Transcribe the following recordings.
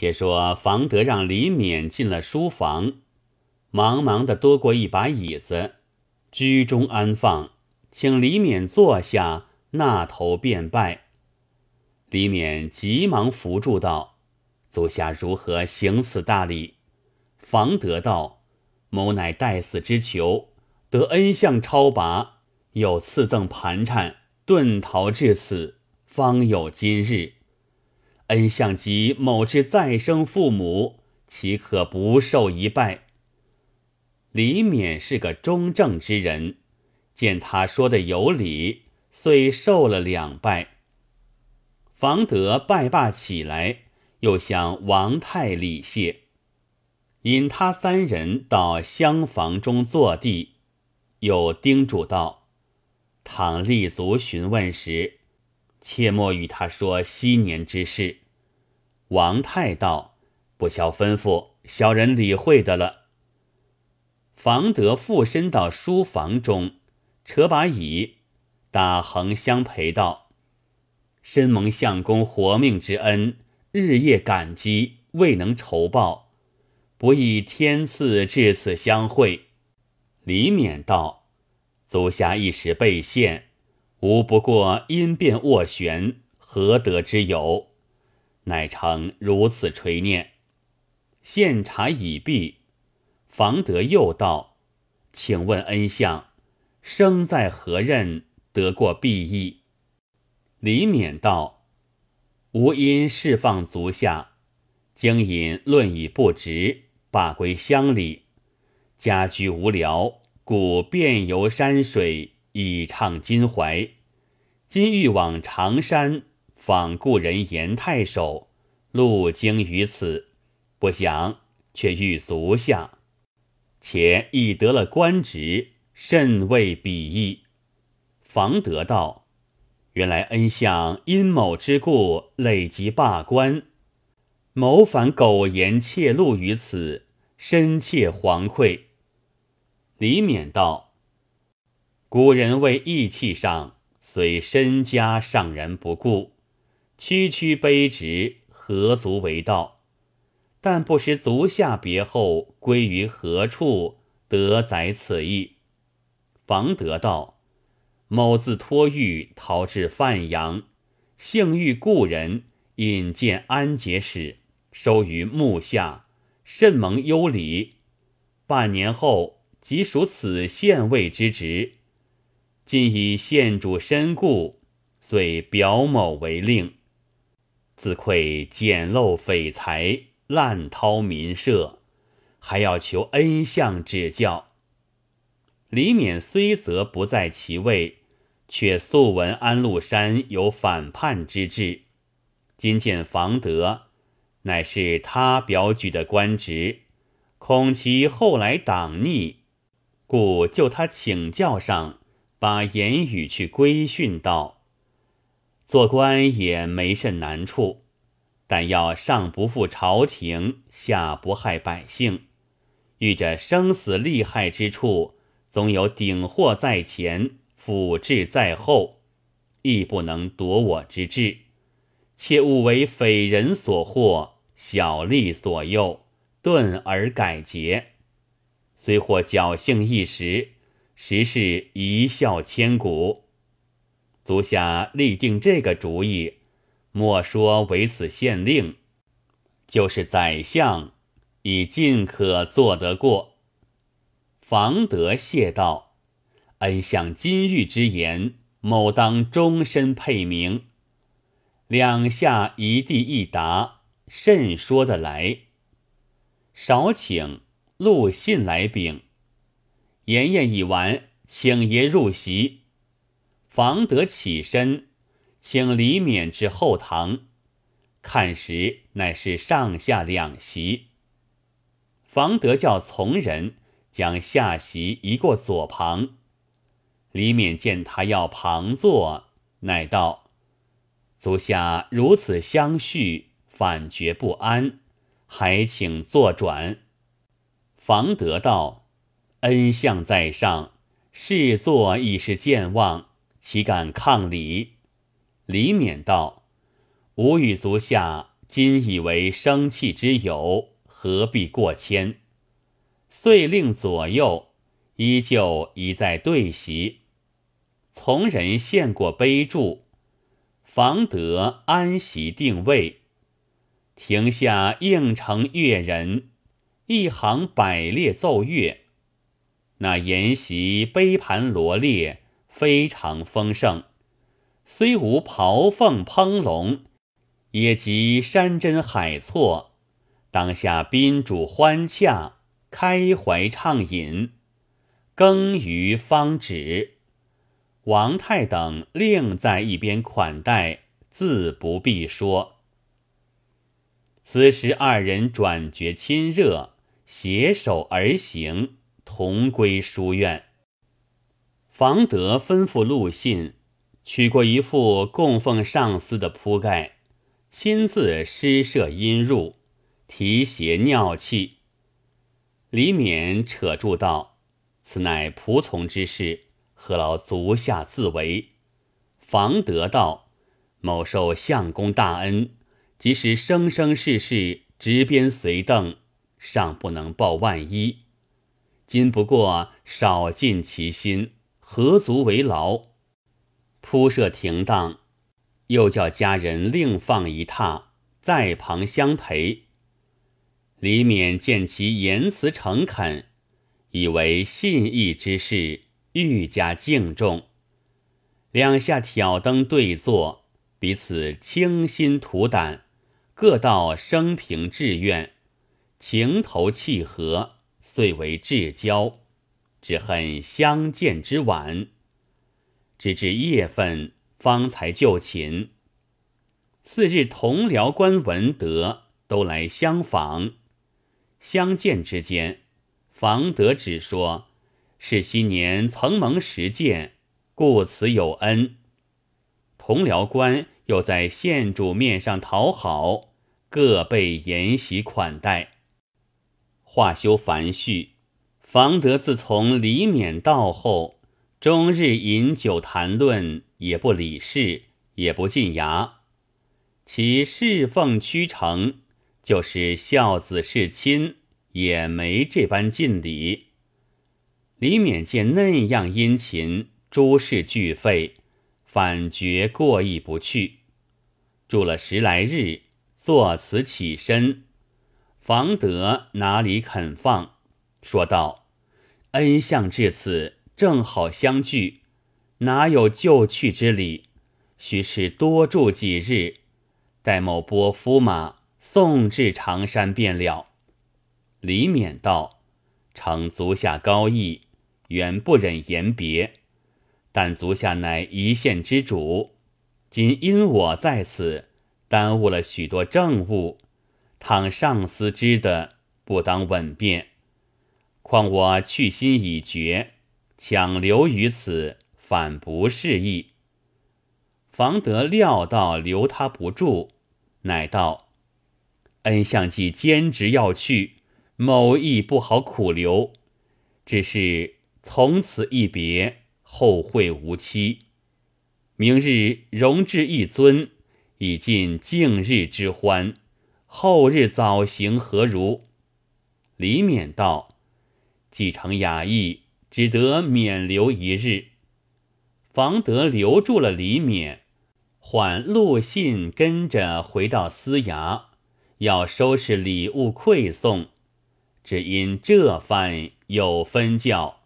且说房德让李勉进了书房，忙忙的多过一把椅子，居中安放，请李勉坐下，那头便拜。李勉急忙扶住道：“足下如何行此大礼？”房德道：“某乃待死之囚，得恩相超拔，又赐赠盘缠，遁逃至此，方有今日。”恩相及某之再生父母，岂可不受一拜？李勉是个中正之人，见他说的有理，遂受了两拜。房德拜罢起来，又向王太礼谢，引他三人到厢房中坐地，又叮嘱道：“倘立足询问时。”切莫与他说昔年之事。王太道：“不消吩咐，小人理会的了。”房德附身到书房中，扯把椅，打横相陪道：“深蒙相公活命之恩，日夜感激，未能酬报，不以天赐至此相会。”李勉道：“足下一时被陷。”吾不过因变斡旋，何得之有？乃成如此垂念。现茶已毕。房德又道：“请问恩相，生在何任？得过必益？”李勉道：“吾因释放足下，经引论已不值，罢归乡里，家居无聊，故遍游山水。”以畅襟怀。今欲往常山访故人严太守，路经于此，不想却遇足下。且已得了官职，甚为鄙意。房德道，原来恩相因某之故累及罢官，谋反苟延窃路于此，深切惶愧。李勉道。古人为义气上，虽身家尚然不顾，区区卑职何足为道？但不识足下别后归于何处，得载此意。房德道，某自托玉逃至范阳，幸遇故人引荐安节使，收于幕下，甚蒙优礼。半年后，即属此县尉之职。今以县主身故，遂表某为令，自愧简陋匪才，滥掏民社，还要求恩相指教。李勉虽则不在其位，却素闻安禄山有反叛之志，今见房德乃是他表举的官职，恐其后来党逆，故就他请教上。把言语去规训道，做官也没甚难处，但要上不负朝廷，下不害百姓。遇着生死利害之处，总有顶祸在前，辅治在后，亦不能夺我之志。切勿为匪人所惑，小利所诱，顿而改节，虽或侥幸一时。实是一笑千古，足下立定这个主意，莫说为此县令，就是宰相，已尽可做得过。房德谢道：“恩相金玉之言，某当终身佩名。”两下一地一答，甚说得来。少请陆信来禀。筵宴已完，请爷入席。房德起身，请李勉至后堂。看时，乃是上下两席。房德叫从人将下席移过左旁。李勉见他要旁坐，乃道：“足下如此相续，反觉不安，还请坐转。”房德道。恩相在上，事作已是健忘，岂敢抗礼？李勉道：“吾与足下今以为生气之友，何必过谦？”遂令左右依旧一再对席，从人献过杯箸，房得安席定位，庭下应承乐人一行百列奏乐。那筵席杯盘罗列非常丰盛，虽无袍凤烹龙，也及山珍海错。当下宾主欢洽，开怀畅饮，耕于方止。王太等另在一边款待，自不必说。此时二人转觉亲热，携手而行。同归书院。房德吩咐陆信取过一副供奉上司的铺盖，亲自施设阴入，提携尿器。李勉扯住道：“此乃仆从之事，何劳足下自为？”房德道：“某受相公大恩，即使生生世世执鞭随凳，尚不能报万一。”今不过少尽其心，何足为劳？铺设停当，又叫家人另放一榻，在旁相陪。李勉见其言辞诚恳，以为信义之事，愈加敬重。两下挑灯对坐，彼此倾心吐胆，各道生平志愿，情投气合。最为至交，只恨相见之晚，直至夜分方才就寝。次日，同僚官文德都来相访，相见之间，房德只说是昔年曾蒙实见，故此有恩。同僚官又在县主面上讨好，各被筵席款待。话休繁絮，房德自从李勉到后，终日饮酒谈论，也不理事，也不进衙。其侍奉屈成，就是孝子侍亲，也没这般尽礼。李勉见那样殷勤，诸事俱废，反觉过意不去。住了十来日，作此起身。王德哪里肯放？说道：“恩相至此，正好相聚，哪有就去之理？须是多住几日，待某拨夫马送至常山便了。”李勉道：“承足下高义，远不忍言别，但足下乃一县之主，今因我在此，耽误了许多政务。”倘上司知的，不当稳辩。况我去心已决，强留于此，反不是意。房德料到留他不住，乃道：“恩相既坚执要去，某亦不好苦留。只是从此一别，后会无期。明日荣至一尊，以尽敬日之欢。”后日早行何如？李勉道：“既承雅意，只得免留一日。”房德留住了李勉，缓陆信跟着回到司衙，要收拾礼物馈送。只因这番有分教，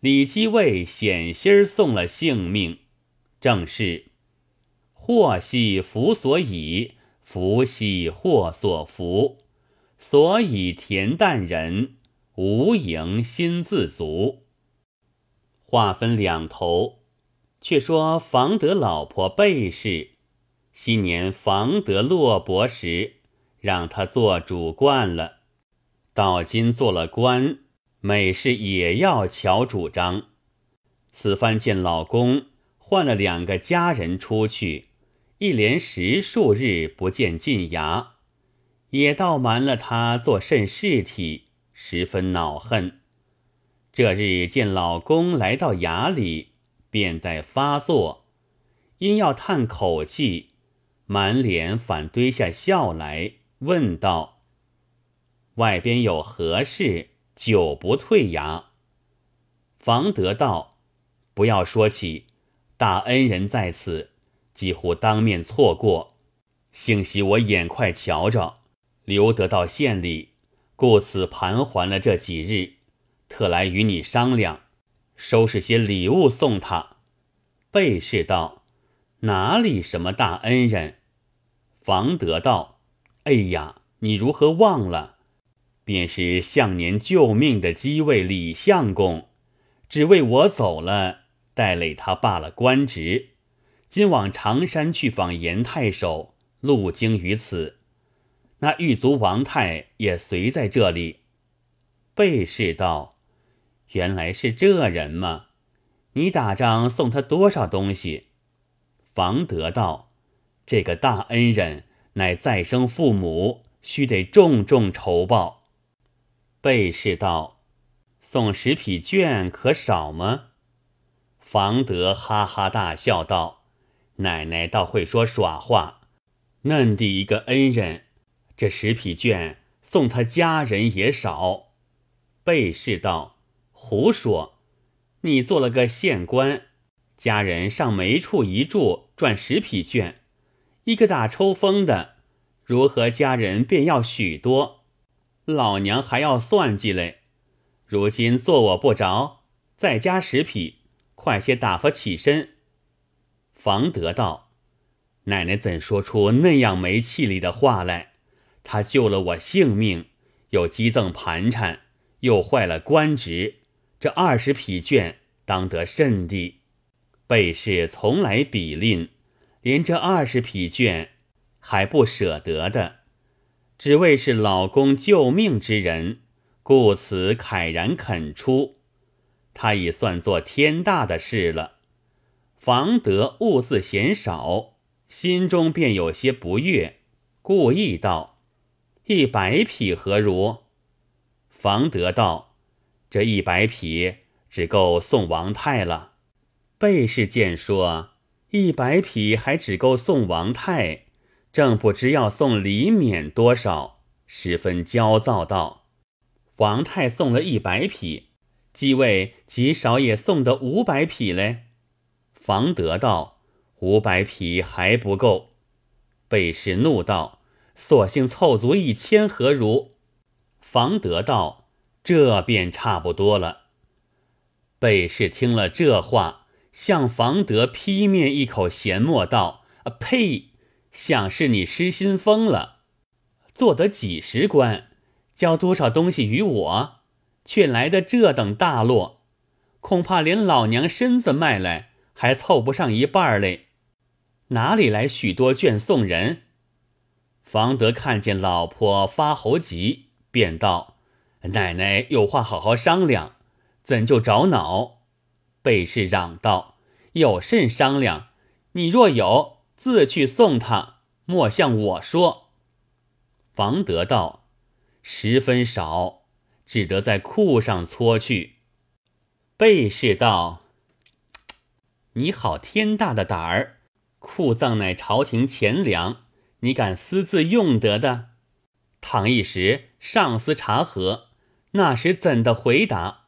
李继位险些儿送了性命，正是祸兮福所倚。福兮祸所伏，所以恬淡人无盈心自足。话分两头，却说房德老婆背氏，昔年房德落泊时，让他做主惯了，到今做了官，每事也要瞧主张。此番见老公换了两个家人出去。一连十数日不见进牙，也倒瞒了他做甚事体，十分恼恨。这日见老公来到衙里，便在发作，因要叹口气，满脸反堆下笑来，问道：“外边有何事，久不退牙？”房德道：“不要说起，大恩人在此。”几乎当面错过，幸喜我眼快瞧着，留得到县里，故此盘桓了这几日，特来与你商量，收拾些礼物送他。贝氏道：“哪里什么大恩人？”房德道：“哎呀，你如何忘了？便是向年救命的机位李相公，只为我走了，带累他罢了官职。”今往常山去访严太守，路经于此，那狱卒王泰也随在这里。背氏道：“原来是这人吗？你打仗送他多少东西？”房德道：“这个大恩人乃再生父母，须得重重酬报。”背氏道：“送十匹绢可少吗？”房德哈哈大笑道。奶奶倒会说耍话，嫩的一个恩人，这十匹绢送他家人也少。贝氏道：“胡说，你做了个县官，家人上没处一住赚十匹绢，一个打抽风的，如何家人便要许多？老娘还要算计嘞。如今做我不着，再加十匹，快些打发起身。”房德道，奶奶怎说出那样没气力的话来？他救了我性命，又积赠盘缠，又坏了官职，这二十匹绢当得甚地？被氏从来比吝，连这二十匹绢还不舍得的，只为是老公救命之人，故此慨然肯出。他已算做天大的事了。房德物自嫌少，心中便有些不悦，故意道：“一百匹何如？”房德道：“这一百匹只够送王太了。”贝氏见说一百匹还只够送王太，正不知要送李勉多少，十分焦躁道：“王太送了一百匹，几位极少也送得五百匹嘞。”房德道五百匹还不够，被氏怒道：“索性凑足一千何如？”房德道：“这便差不多了。”被氏听了这话，向房德劈面一口咸沫道：“啊呸！想是你失心疯了。做得几十官，交多少东西与我，却来的这等大落，恐怕连老娘身子卖来。”还凑不上一半嘞，哪里来许多卷送人？房德看见老婆发猴急，便道：“奶奶有话好好商量，怎就着恼？”贝氏嚷道：“有甚商量？你若有自去送他，莫向我说。”房德道：“十分少，只得在裤上搓去。”贝氏道。你好，天大的胆儿！库藏乃朝廷钱粮，你敢私自用得的？倘一时上司查核，那时怎的回答？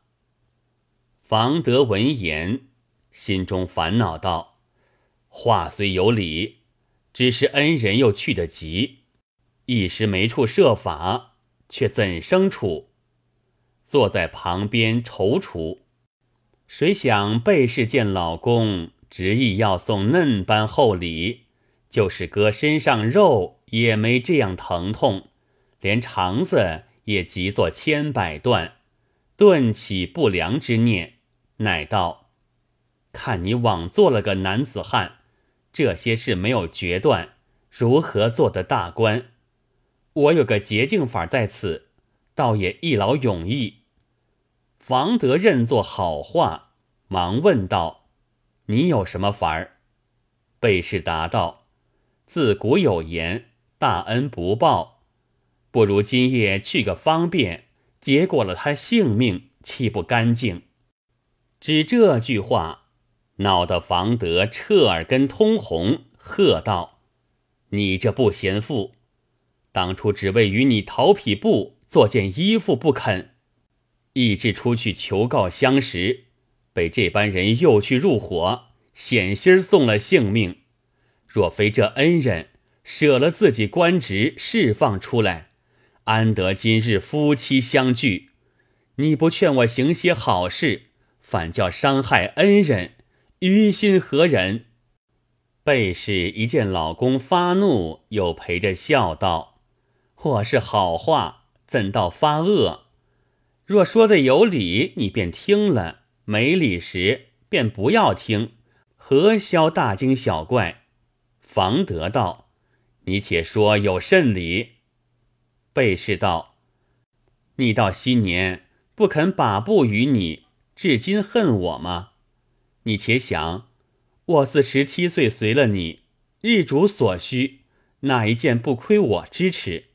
房德闻言，心中烦恼道：“话虽有理，只是恩人又去得急，一时没处设法，却怎生处？”坐在旁边踌躇。谁想背氏见老公执意要送嫩般厚礼，就是割身上肉也没这样疼痛，连肠子也急作千百段，顿起不良之念，乃道：“看你枉做了个男子汉，这些事没有决断，如何做得大官？我有个捷径法在此，倒也一劳永逸。”房德认作好话，忙问道：“你有什么法儿？”被氏答道：“自古有言，大恩不报。不如今夜去个方便，结果了他性命，岂不干净？”只这句话，闹得房德彻耳根通红，喝道：“你这不贤妇，当初只为与你讨匹布做件衣服，不肯。”意志出去求告相识，被这班人诱去入伙，险些送了性命。若非这恩人舍了自己官职释放出来，安得今日夫妻相聚？你不劝我行些好事，反叫伤害恩人，于心何忍？贝氏一见老公发怒，又陪着笑道：“或是好话，怎到发恶？”若说的有理，你便听了；没理时，便不要听，何消大惊小怪？房德道：“你且说有甚理？”贝氏道：“你到新年不肯把布与你，至今恨我吗？你且想，我自十七岁随了你，日主所需，哪一件不亏我支持？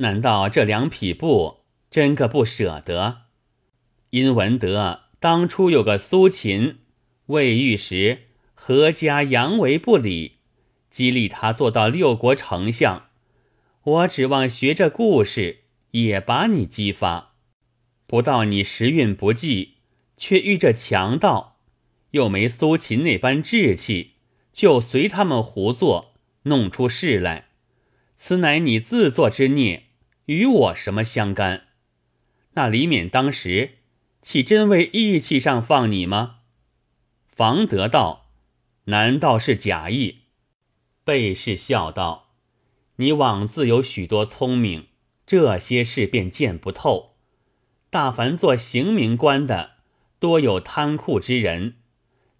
难道这两匹布？”真个不舍得。因闻得当初有个苏秦未遇时，何家扬为不理，激励他做到六国丞相。我指望学这故事，也把你激发。不到你时运不济，却遇着强盗，又没苏秦那般志气，就随他们胡作，弄出事来。此乃你自作之孽，与我什么相干？那李勉当时岂真为义气上放你吗？房德道，难道是假意？贝氏笑道：“你枉自有许多聪明，这些事便见不透。大凡做刑名官的，多有贪酷之人，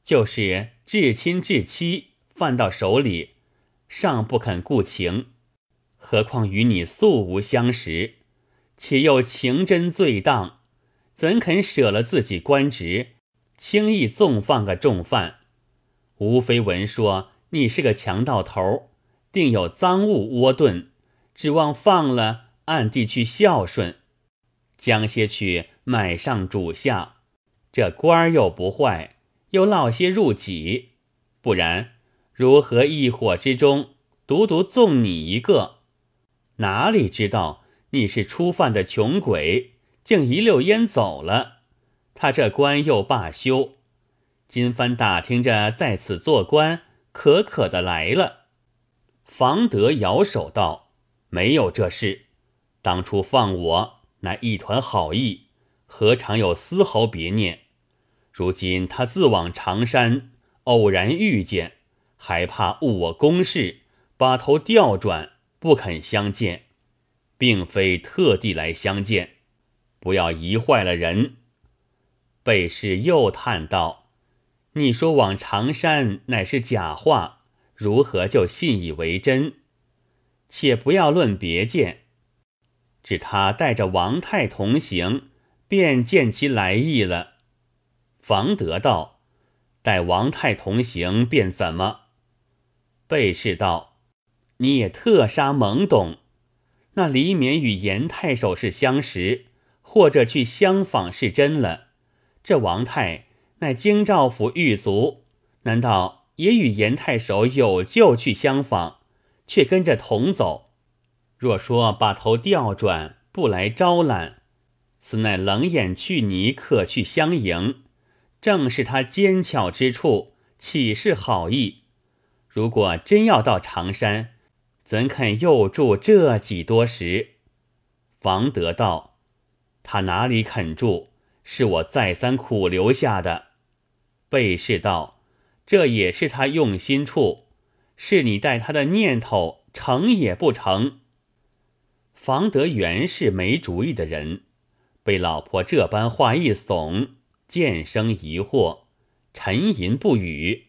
就是至亲至戚犯到手里，尚不肯顾情，何况与你素无相识？”且又情真罪当，怎肯舍了自己官职，轻易纵放个重犯？吴非文说你是个强盗头，定有赃物窝顿，指望放了，暗地去孝顺，将些去买上主下。这官儿又不坏，又落些入己。不然，如何一伙之中，独独纵你一个？哪里知道？你是初犯的穷鬼，竟一溜烟走了。他这官又罢休。金帆打听着在此做官，可可的来了。房德摇手道：“没有这事。当初放我乃一团好意，何尝有丝毫别念？如今他自往常山，偶然遇见，还怕误我公事，把头调转，不肯相见。”并非特地来相见，不要疑坏了人。被氏又叹道：“你说往常山乃是假话，如何就信以为真？且不要论别见，只他带着王太同行，便见其来意了。”房德道：“带王太同行便怎么？”被氏道：“你也特杀懵懂。”那李勉与严太守是相识，或者去相访是真了。这王泰乃京兆府狱卒，难道也与严太守有旧去相访，却跟着同走？若说把头调转不来招揽，此乃冷眼去尼克去相迎，正是他奸巧之处，岂是好意？如果真要到常山，怎肯又住这几多时？房德道：“他哪里肯住？是我再三苦留下的。”贝氏道：“这也是他用心处，是你带他的念头成也不成？”房德原是没主意的人，被老婆这般话一耸，渐生疑惑，沉吟不语。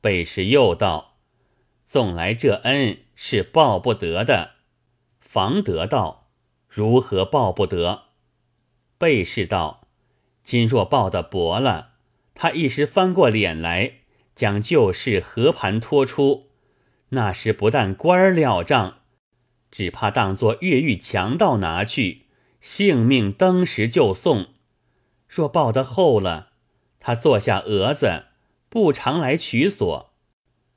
贝氏又道：“纵来这恩。”是报不得的。房得道如何报不得？背氏道：今若报的薄了，他一时翻过脸来，将旧事和盘托出。那时不但官儿了账，只怕当做越狱强盗拿去，性命登时就送。若报的厚了，他坐下蛾子，不常来取索。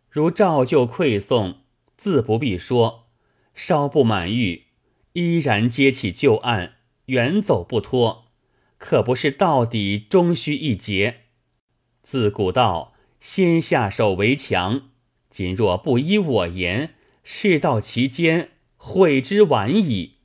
如照旧馈送。自不必说，稍不满欲，依然接起旧案，远走不脱，可不是到底终须一劫。自古道，先下手为强。今若不依我言，事到其间，悔之晚矣。